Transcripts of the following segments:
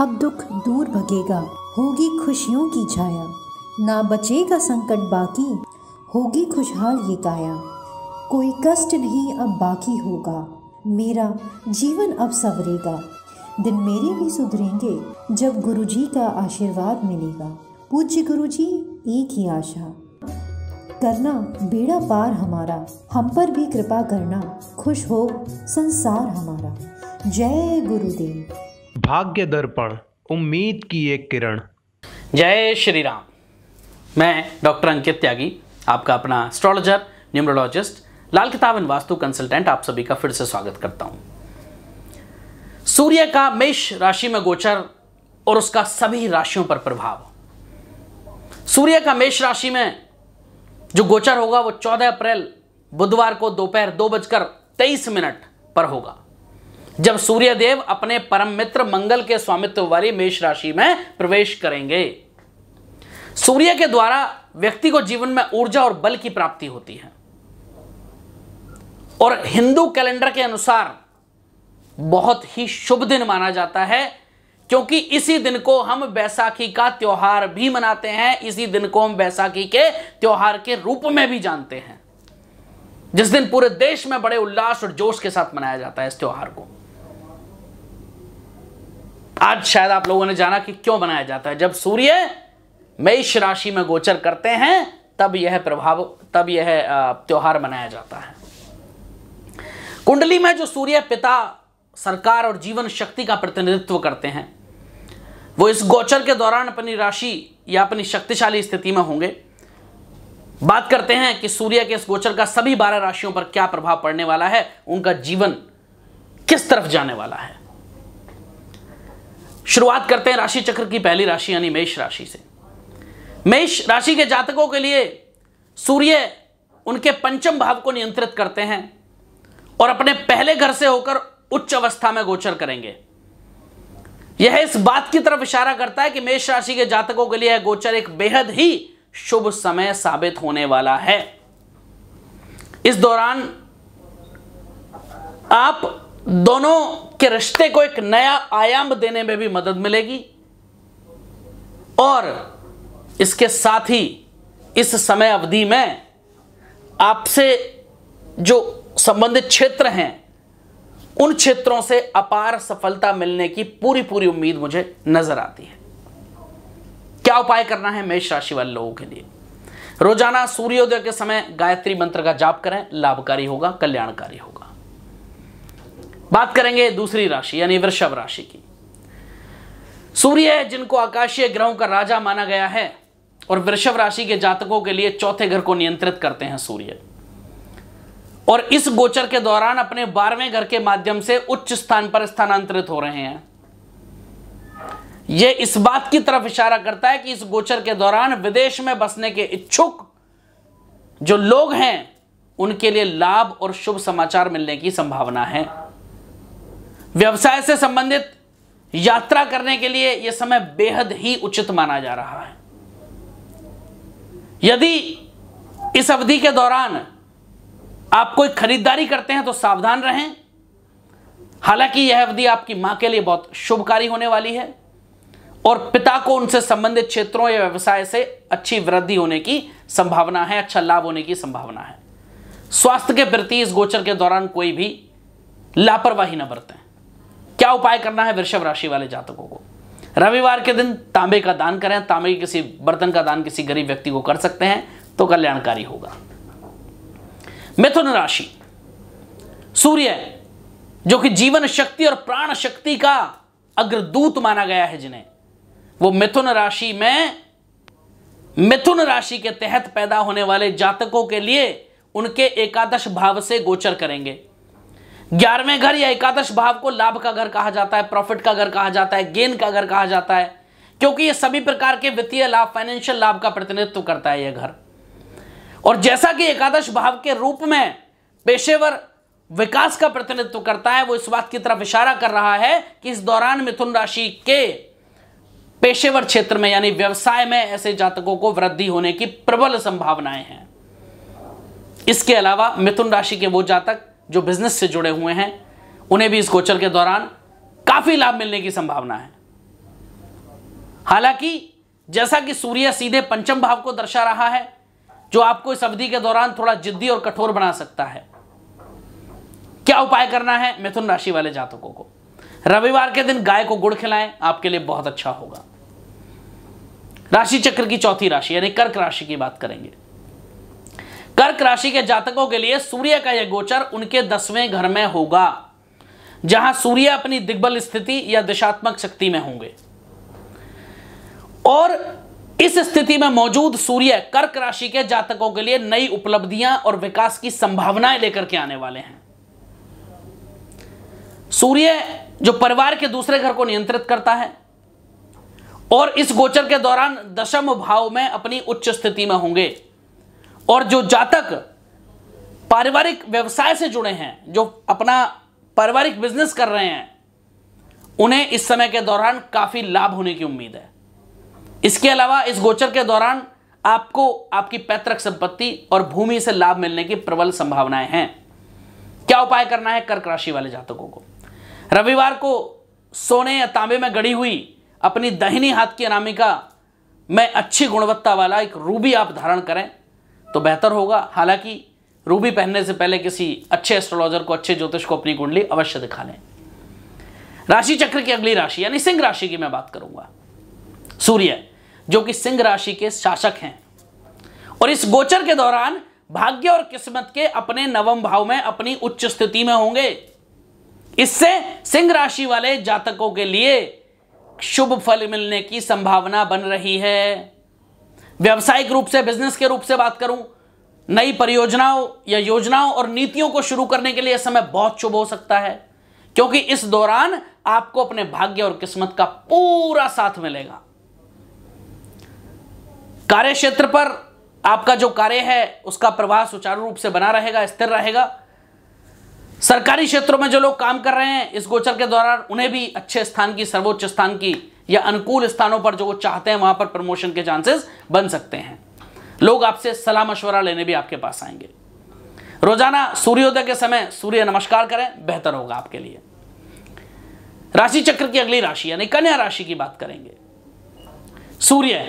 अब दुख दूर भगेगा होगी खुशियों की छाया ना बचेगा संकट बाकी होगी खुशहाल ये काया कोई कष्ट नहीं अब बाकी होगा मेरा जीवन अब सवरेगा दिन मेरे भी सुधरेंगे जब गुरुजी का आशीर्वाद मिलेगा पूज्य गुरुजी एक ही आशा करना बेड़ा पार हमारा हम पर भी कृपा करना खुश हो संसार हमारा जय गुरुदेव भाग्य दर्पण उम्मीद की एक किरण जय श्री राम मैं डॉक्टर अंकित त्यागी आपका अपना एस्ट्रोलॉजर न्यूमरोलॉजिस्ट लाल किताब एंड वास्तु कंसल्टेंट आप सभी का फिर से स्वागत करता हूं सूर्य का मेष राशि में गोचर और उसका सभी राशियों पर प्रभाव सूर्य का मेष राशि में जो गोचर होगा वो 14 अप्रैल बुधवार को दोपहर दो बजकर तेईस मिनट पर होगा जब सूर्यदेव अपने परम मित्र मंगल के स्वामित्व वाली मेष राशि में प्रवेश करेंगे सूर्य के द्वारा व्यक्ति को जीवन में ऊर्जा और बल की प्राप्ति होती है और हिंदू कैलेंडर के अनुसार बहुत ही शुभ दिन माना जाता है क्योंकि इसी दिन को हम बैसाखी का त्यौहार भी मनाते हैं इसी दिन को हम बैसाखी के त्यौहार के रूप में भी जानते हैं जिस दिन पूरे देश में बड़े उल्लास और जोश के साथ मनाया जाता है इस त्यौहार को आज शायद आप लोगों ने जाना कि क्यों बनाया जाता है जब सूर्य मेष राशि में गोचर करते हैं तब यह प्रभाव तब यह त्यौहार मनाया जाता है कुंडली में जो सूर्य पिता सरकार और जीवन शक्ति का प्रतिनिधित्व करते हैं वो इस गोचर के दौरान अपनी राशि या अपनी शक्तिशाली स्थिति में होंगे बात करते हैं कि सूर्य के इस गोचर का सभी बारह राशियों पर क्या प्रभाव पड़ने वाला है उनका जीवन किस तरफ जाने वाला है शुरुआत करते हैं राशि चक्र की पहली राशि यानी मेष राशि से मेष राशि के जातकों के लिए सूर्य उनके पंचम भाव को नियंत्रित करते हैं और अपने पहले घर से होकर उच्च अवस्था में गोचर करेंगे यह इस बात की तरफ इशारा करता है कि मेष राशि के जातकों के लिए गोचर एक बेहद ही शुभ समय साबित होने वाला है इस दौरान आप दोनों के रिश्ते को एक नया आयाम देने में भी मदद मिलेगी और इसके साथ ही इस समय अवधि में आपसे जो संबंधित क्षेत्र हैं उन क्षेत्रों से अपार सफलता मिलने की पूरी पूरी उम्मीद मुझे नजर आती है क्या उपाय करना है मेष राशि वाले लोगों के लिए रोजाना सूर्योदय के समय गायत्री मंत्र का जाप करें लाभकारी होगा कल्याणकारी होगा बात करेंगे दूसरी राशि यानी वृषभ राशि की सूर्य जिनको आकाशीय ग्रहों का राजा माना गया है और वृषभ राशि के जातकों के लिए चौथे घर को नियंत्रित करते हैं सूर्य और इस गोचर के दौरान अपने बारहवें घर के माध्यम से उच्च स्थान पर स्थानांतरित हो रहे हैं यह इस बात की तरफ इशारा करता है कि इस गोचर के दौरान विदेश में बसने के इच्छुक जो लोग हैं उनके लिए लाभ और शुभ समाचार मिलने की संभावना है व्यवसाय से संबंधित यात्रा करने के लिए यह समय बेहद ही उचित माना जा रहा है यदि इस अवधि के दौरान आप कोई खरीदारी करते हैं तो सावधान रहें हालांकि यह अवधि आपकी मां के लिए बहुत शुभकारी होने वाली है और पिता को उनसे संबंधित क्षेत्रों या व्यवसाय से अच्छी वृद्धि होने की संभावना है अच्छा लाभ होने की संभावना है स्वास्थ्य के प्रति इस गोचर के दौरान कोई भी लापरवाही न बरतें क्या उपाय करना है वृषभ राशि वाले जातकों को रविवार के दिन तांबे का दान करें तांबे के किसी बर्तन का दान किसी गरीब व्यक्ति को कर सकते हैं तो कल्याणकारी होगा मिथुन राशि सूर्य जो कि जीवन शक्ति और प्राण शक्ति का अग्रदूत माना गया है जिन्हें वो मिथुन राशि में मिथुन राशि के तहत पैदा होने वाले जातकों के लिए उनके एकादश भाव से गोचर करेंगे ग्यारहवें घर या एकादश भाव को लाभ का घर कहा जाता है प्रॉफिट का घर कहा जाता है गेन का घर कहा जाता है क्योंकि ये सभी प्रकार के वित्तीय लाभ फाइनेंशियल लाभ का प्रतिनिधित्व करता है यह घर और जैसा कि एकादश भाव के रूप में पेशेवर विकास का प्रतिनिधित्व करता है वो इस बात की तरफ इशारा कर रहा है कि इस दौरान मिथुन राशि के पेशेवर क्षेत्र में यानी व्यवसाय में ऐसे जातकों को वृद्धि होने की प्रबल संभावनाएं हैं इसके अलावा मिथुन राशि के वो जातक जो बिजनेस से जुड़े हुए हैं उन्हें भी इस गोचर के दौरान काफ़ी लाभ मिलने की संभावना है हालांकि जैसा कि सूर्य सीधे पंचम भाव को दर्शा रहा है जो आपको इस अवधि के दौरान थोड़ा जिद्दी और कठोर बना सकता है क्या उपाय करना है मिथुन राशि वाले जातकों को रविवार के दिन गाय को गुड़ खिलाएं आपके लिए बहुत अच्छा होगा राशि चक्र की चौथी राशि यानी कर्क राशि की बात करेंगे कर्क राशि के जातकों के लिए सूर्य का यह गोचर उनके दसवें घर में होगा जहां सूर्य अपनी दिग्बल स्थिति या दिशात्मक शक्ति में होंगे और इस स्थिति में मौजूद सूर्य कर्क राशि के जातकों के लिए नई उपलब्धियां और विकास की संभावनाएं लेकर के आने वाले हैं सूर्य जो परिवार के दूसरे घर को नियंत्रित करता है और इस गोचर के दौरान दशम भाव में अपनी उच्च स्थिति में होंगे और जो जातक पारिवारिक व्यवसाय से जुड़े हैं जो अपना पारिवारिक बिजनेस कर रहे हैं उन्हें इस समय के दौरान काफी लाभ होने की उम्मीद है इसके अलावा इस गोचर के दौरान आपको आपकी पैतृक संपत्ति और भूमि से लाभ मिलने की प्रबल संभावनाएं हैं क्या उपाय करना है कर्क राशि वाले जातकों को रविवार को सोने या तांबे में गड़ी हुई अपनी दहिनी हाथ की अनामिका में अच्छी गुणवत्ता वाला एक रूबी आप धारण करें तो बेहतर होगा हालांकि रूबी पहनने से पहले किसी अच्छे एस्ट्रोलॉजर को अच्छे ज्योतिष को अपनी कुंडली अवश्य दिखा लें राशि चक्र की अगली राशि यानी सिंह राशि की मैं बात करूंगा सूर्य जो कि सिंह राशि के शासक हैं और इस गोचर के दौरान भाग्य और किस्मत के अपने नवम भाव में अपनी उच्च स्थिति में होंगे इससे सिंह राशि वाले जातकों के लिए शुभ फल मिलने की संभावना बन रही है व्यावसायिक रूप से बिजनेस के रूप से बात करूं नई परियोजनाओं या योजनाओं और नीतियों को शुरू करने के लिए समय बहुत शुभ हो सकता है क्योंकि इस दौरान आपको अपने भाग्य और किस्मत का पूरा साथ मिलेगा कार्य क्षेत्र पर आपका जो कार्य है उसका प्रवाह सुचारू रूप से बना रहेगा स्थिर रहेगा सरकारी क्षेत्रों में जो लोग काम कर रहे हैं इस गोचर के दौरान उन्हें भी अच्छे स्थान की सर्वोच्च स्थान की या अनुकूल स्थानों पर जो वो चाहते हैं वहां पर प्रमोशन के चांसेस बन सकते हैं लोग आपसे सलाह मशवरा लेने भी आपके पास आएंगे रोजाना सूर्योदय के समय सूर्य नमस्कार करें बेहतर होगा आपके लिए राशि चक्र की अगली राशि यानी कन्या राशि की बात करेंगे सूर्य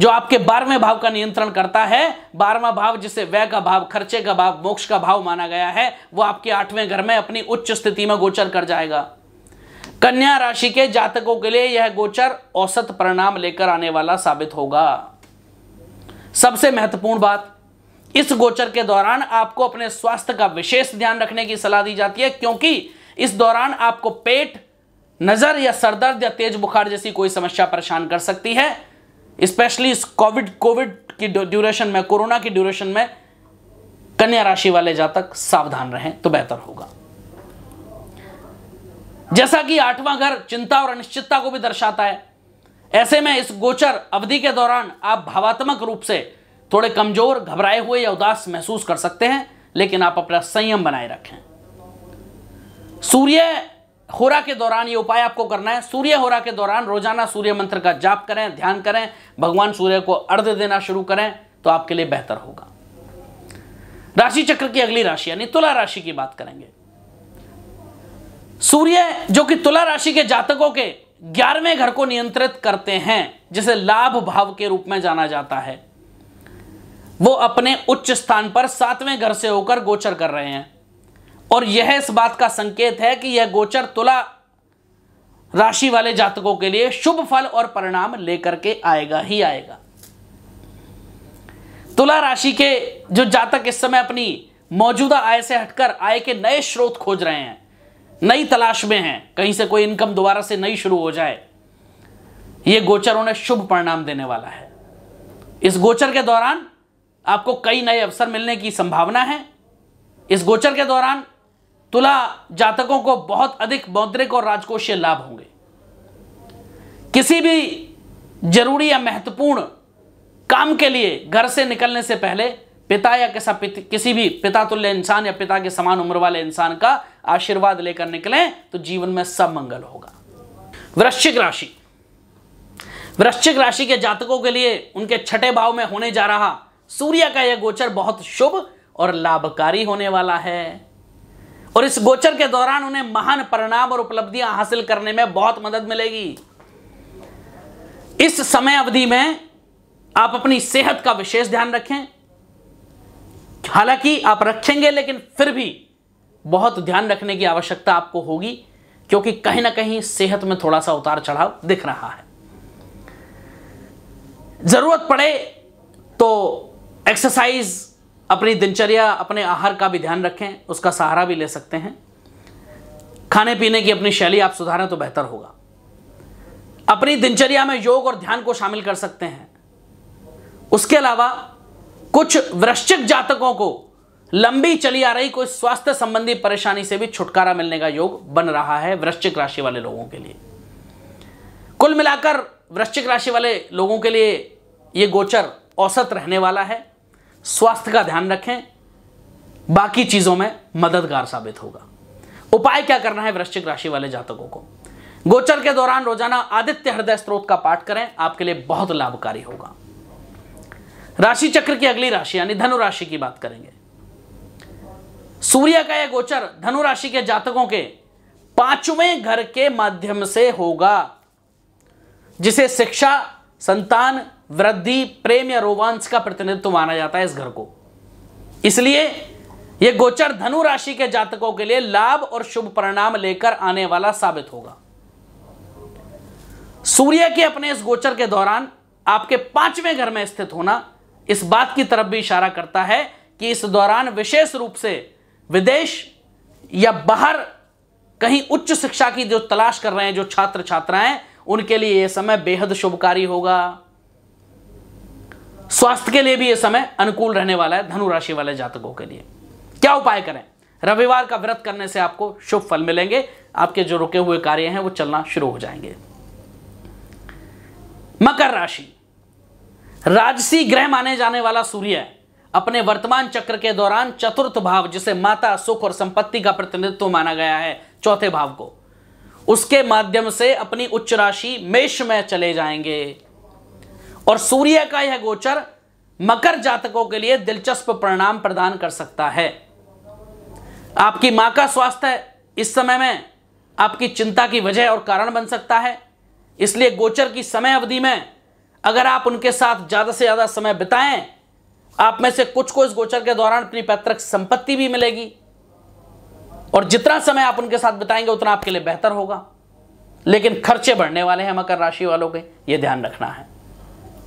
जो आपके बारहवें भाव का नियंत्रण करता है बारहवा भाव जिसे व्यय का भाव खर्चे का भाव मोक्ष का भाव माना गया है वो आपके आठवें घर में अपनी उच्च स्थिति में गोचर कर जाएगा कन्या राशि के जातकों के लिए यह गोचर औसत परिणाम लेकर आने वाला साबित होगा सबसे महत्वपूर्ण बात इस गोचर के दौरान आपको अपने स्वास्थ्य का विशेष ध्यान रखने की सलाह दी जाती है क्योंकि इस दौरान आपको पेट नजर या सरदर्द या तेज बुखार जैसी कोई समस्या परेशान कर सकती है स्पेशली इस कोविड कोविड की ड्यूरेशन में कोरोना की ड्यूरेशन में कन्या राशि वाले जातक सावधान रहें तो बेहतर होगा जैसा कि आठवां घर चिंता और अनिश्चितता को भी दर्शाता है ऐसे में इस गोचर अवधि के दौरान आप भावात्मक रूप से थोड़े कमजोर घबराए हुए या उदास महसूस कर सकते हैं लेकिन आप अपना संयम बनाए रखें सूर्य होरा के दौरान ये उपाय आपको करना है सूर्य होरा के दौरान रोजाना सूर्य मंत्र का जाप करें ध्यान करें भगवान सूर्य को अर्ध देना शुरू करें तो आपके लिए बेहतर होगा राशि चक्र की अगली राशि यानी तुला राशि की बात करेंगे सूर्य जो कि तुला राशि के जातकों के ग्यारहवें घर को नियंत्रित करते हैं जिसे लाभ भाव के रूप में जाना जाता है वो अपने उच्च स्थान पर सातवें घर से होकर गोचर कर रहे हैं और यह इस बात का संकेत है कि यह गोचर तुला राशि वाले जातकों के लिए शुभ फल और परिणाम लेकर के आएगा ही आएगा तुला राशि के जो जातक इस समय अपनी मौजूदा आय से हटकर आय के नए स्रोत खोज रहे हैं नई तलाश में हैं कहीं से कोई इनकम दोबारा से नई शुरू हो जाए ये गोचर उन्हें शुभ परिणाम देने वाला है इस गोचर के दौरान आपको कई नए अवसर मिलने की संभावना है इस गोचर के दौरान तुला जातकों को बहुत अधिक मौद्रिक और राजकोषीय लाभ होंगे किसी भी जरूरी या महत्वपूर्ण काम के लिए घर से निकलने से पहले पिता या किसा पित, किसी भी पिता तुल्य इंसान या पिता के समान उम्र वाले इंसान का आशीर्वाद लेकर निकले तो जीवन में सब मंगल होगा वृश्चिक राशि वृश्चिक राशि के जातकों के लिए उनके छठे भाव में होने जा रहा सूर्य का यह गोचर बहुत शुभ और लाभकारी होने वाला है और इस गोचर के दौरान उन्हें महान परिणाम और उपलब्धियां हासिल करने में बहुत मदद मिलेगी इस समय अवधि में आप अपनी सेहत का विशेष ध्यान रखें हालांकि आप रखेंगे लेकिन फिर भी बहुत ध्यान रखने की आवश्यकता आपको होगी क्योंकि कहीं ना कहीं सेहत में थोड़ा सा उतार चढ़ाव दिख रहा है जरूरत पड़े तो एक्सरसाइज अपनी दिनचर्या अपने आहार का भी ध्यान रखें उसका सहारा भी ले सकते हैं खाने पीने की अपनी शैली आप सुधारें तो बेहतर होगा अपनी दिनचर्या में योग और ध्यान को शामिल कर सकते हैं उसके अलावा कुछ वृश्चिक जातकों को लंबी चली आ रही कोई स्वास्थ्य संबंधी परेशानी से भी छुटकारा मिलने का योग बन रहा है वृश्चिक राशि वाले लोगों के लिए कुल मिलाकर वृश्चिक राशि वाले लोगों के लिए ये गोचर औसत रहने वाला है स्वास्थ्य का ध्यान रखें बाकी चीज़ों में मददगार साबित होगा उपाय क्या करना है वृश्चिक राशि वाले जातकों को गोचर के दौरान रोजाना आदित्य हृदय स्त्रोत का पाठ करें आपके लिए बहुत लाभकारी होगा राशि चक्र की अगली राशि यानी धनु राशि की बात करेंगे सूर्य का यह गोचर धनुराशि के जातकों के पांचवें घर के माध्यम से होगा जिसे शिक्षा संतान वृद्धि प्रेम या रोमांस का प्रतिनिधित्व माना जाता है इस घर को इसलिए यह गोचर धनु राशि के जातकों के लिए लाभ और शुभ परिणाम लेकर आने वाला साबित होगा सूर्य के अपने इस गोचर के दौरान आपके पांचवें घर में स्थित होना इस बात की तरफ भी इशारा करता है कि इस दौरान विशेष रूप से विदेश या बाहर कहीं उच्च शिक्षा की जो तलाश कर रहे हैं जो छात्र छात्राएं उनके लिए यह समय बेहद शुभकारी होगा स्वास्थ्य के लिए भी यह समय अनुकूल रहने वाला है धनु राशि वाले जातकों के लिए क्या उपाय करें रविवार का व्रत करने से आपको शुभ फल मिलेंगे आपके जो रुके हुए कार्य हैं वो चलना शुरू हो जाएंगे मकर राशि राजसी ग्रह माने जाने वाला सूर्य है अपने वर्तमान चक्र के दौरान चतुर्थ भाव जिसे माता सुख और संपत्ति का प्रतिनिधित्व माना गया है चौथे भाव को उसके माध्यम से अपनी उच्च राशि मेष में चले जाएंगे और सूर्य का यह गोचर मकर जातकों के लिए दिलचस्प परिणाम प्रदान कर सकता है आपकी मां का स्वास्थ्य इस समय में आपकी चिंता की वजह और कारण बन सकता है इसलिए गोचर की समय अवधि में अगर आप उनके साथ ज़्यादा से ज़्यादा समय बिताएं आप में से कुछ को इस गोचर के दौरान अपनी पैतृक संपत्ति भी मिलेगी और जितना समय आप उनके साथ बिताएंगे उतना आपके लिए बेहतर होगा लेकिन खर्चे बढ़ने वाले हैं मकर राशि वालों के ये ध्यान रखना है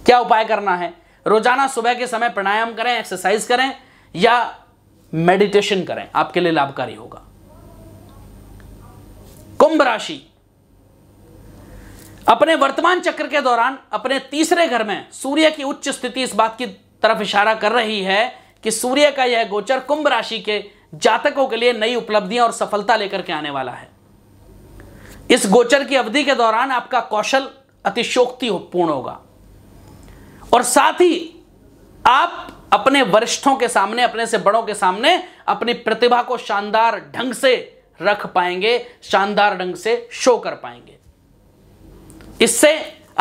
क्या उपाय करना है रोजाना सुबह के समय प्राणायाम करें एक्सरसाइज करें या मेडिटेशन करें आपके लिए लाभकारी होगा कुंभ राशि अपने वर्तमान चक्र के दौरान अपने तीसरे घर में सूर्य की उच्च स्थिति इस बात की तरफ इशारा कर रही है कि सूर्य का यह गोचर कुंभ राशि के जातकों के लिए नई उपलब्धियां और सफलता लेकर के आने वाला है इस गोचर की अवधि के दौरान आपका कौशल अतिशोक्ति हो, पूर्ण होगा और साथ ही आप अपने वरिष्ठों के सामने अपने से बड़ों के सामने अपनी प्रतिभा को शानदार ढंग से रख पाएंगे शानदार ढंग से शो कर पाएंगे इससे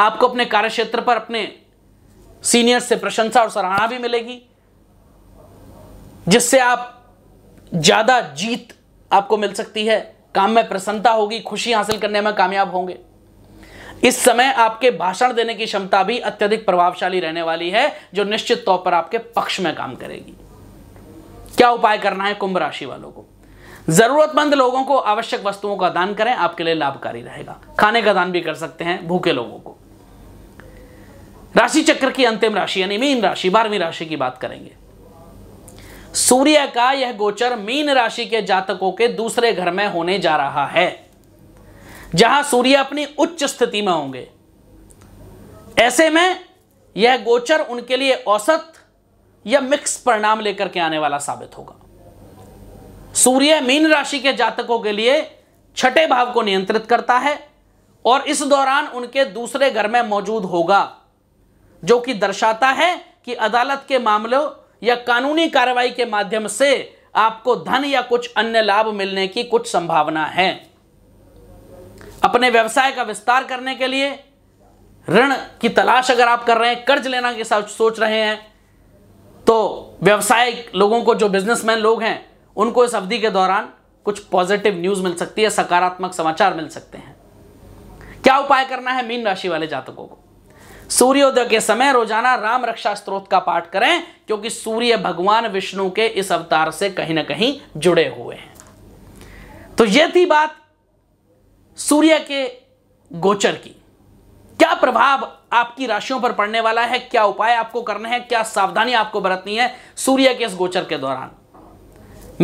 आपको अपने कार्यक्षेत्र पर अपने सीनियर से प्रशंसा और सराहना भी मिलेगी जिससे आप ज्यादा जीत आपको मिल सकती है काम में प्रसन्नता होगी खुशी हासिल करने में कामयाब होंगे इस समय आपके भाषण देने की क्षमता भी अत्यधिक प्रभावशाली रहने वाली है जो निश्चित तौर पर आपके पक्ष में काम करेगी क्या उपाय करना है कुंभ राशि वालों को जरूरतमंद लोगों को आवश्यक वस्तुओं का दान करें आपके लिए लाभकारी रहेगा खाने का दान भी कर सकते हैं भूखे लोगों को राशि चक्र की अंतिम राशि यानी मीन राशि बारहवीं राशि की बात करेंगे सूर्य का यह गोचर मीन राशि के जातकों के दूसरे घर में होने जा रहा है जहां सूर्य अपनी उच्च स्थिति में होंगे ऐसे में यह गोचर उनके लिए औसत या मिक्स परिणाम लेकर के आने वाला साबित होगा सूर्य मीन राशि के जातकों के लिए छठे भाव को नियंत्रित करता है और इस दौरान उनके दूसरे घर में मौजूद होगा जो कि दर्शाता है कि अदालत के मामलों या कानूनी कार्रवाई के माध्यम से आपको धन या कुछ अन्य लाभ मिलने की कुछ संभावना है अपने व्यवसाय का विस्तार करने के लिए ऋण की तलाश अगर आप कर रहे हैं कर्ज लेना के साथ सोच रहे हैं तो व्यवसायिक लोगों को जो बिजनेसमैन लोग हैं उनको इस अवधि के दौरान कुछ पॉजिटिव न्यूज मिल सकती है सकारात्मक समाचार मिल सकते हैं क्या उपाय करना है मीन राशि वाले जातकों को सूर्योदय के समय रोजाना राम रक्षा स्त्रोत का पाठ करें क्योंकि सूर्य भगवान विष्णु के इस अवतार से कहीं ना कहीं जुड़े हुए हैं तो यह थी बात सूर्य के गोचर की क्या प्रभाव आपकी राशियों पर पड़ने वाला है क्या उपाय आपको करने हैं क्या सावधानी आपको बरतनी है सूर्य के इस गोचर के दौरान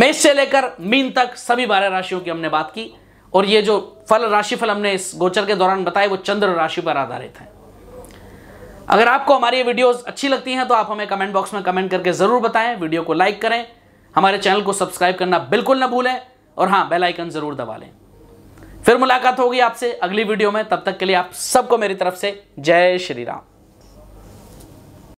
मेष से लेकर मीन तक सभी बारह राशियों की हमने बात की और ये जो फल राशि फल हमने इस गोचर के दौरान बताए वो चंद्र राशि पर आधारित है अगर आपको हमारी वीडियोस अच्छी लगती हैं तो आप हमें कमेंट बॉक्स में कमेंट करके ज़रूर बताएं वीडियो को लाइक करें हमारे चैनल को सब्सक्राइब करना बिल्कुल ना भूलें और हाँ बेल आइकन ज़रूर दबा लें फिर मुलाकात होगी आपसे अगली वीडियो में तब तक के लिए आप सबको मेरी तरफ से जय श्री राम